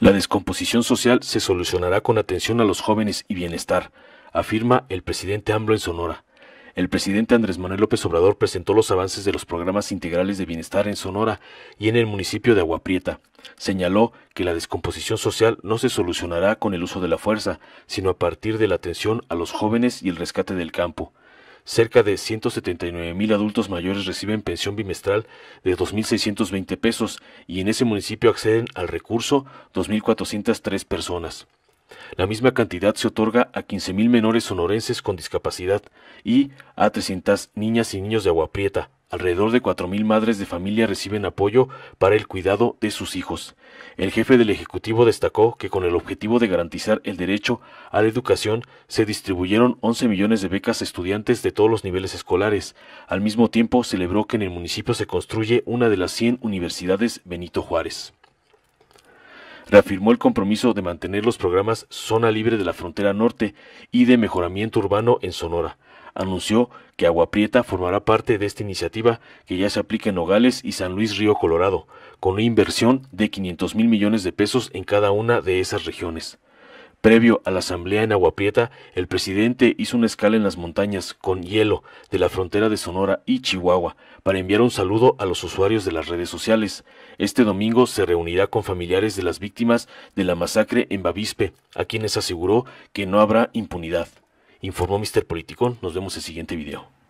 La descomposición social se solucionará con atención a los jóvenes y bienestar, afirma el presidente AMLO en Sonora. El presidente Andrés Manuel López Obrador presentó los avances de los programas integrales de bienestar en Sonora y en el municipio de Aguaprieta. Señaló que la descomposición social no se solucionará con el uso de la fuerza, sino a partir de la atención a los jóvenes y el rescate del campo cerca de 179 mil adultos mayores reciben pensión bimestral de 2.620 pesos y en ese municipio acceden al recurso 2.403 personas. La misma cantidad se otorga a 15.000 menores sonorenses con discapacidad y a 300 niñas y niños de Agua Prieta, Alrededor de 4.000 madres de familia reciben apoyo para el cuidado de sus hijos. El jefe del Ejecutivo destacó que con el objetivo de garantizar el derecho a la educación se distribuyeron 11 millones de becas a estudiantes de todos los niveles escolares. Al mismo tiempo celebró que en el municipio se construye una de las 100 universidades Benito Juárez reafirmó el compromiso de mantener los programas Zona Libre de la Frontera Norte y de Mejoramiento Urbano en Sonora, anunció que Agua Prieta formará parte de esta iniciativa que ya se aplica en Nogales y San Luis Río Colorado, con una inversión de 500 mil millones de pesos en cada una de esas regiones. Previo a la asamblea en Agua Prieta, el presidente hizo una escala en las montañas con hielo de la frontera de Sonora y Chihuahua para enviar un saludo a los usuarios de las redes sociales. Este domingo se reunirá con familiares de las víctimas de la masacre en Bavispe, a quienes aseguró que no habrá impunidad informó Mr. Politicón. Nos vemos en el siguiente video.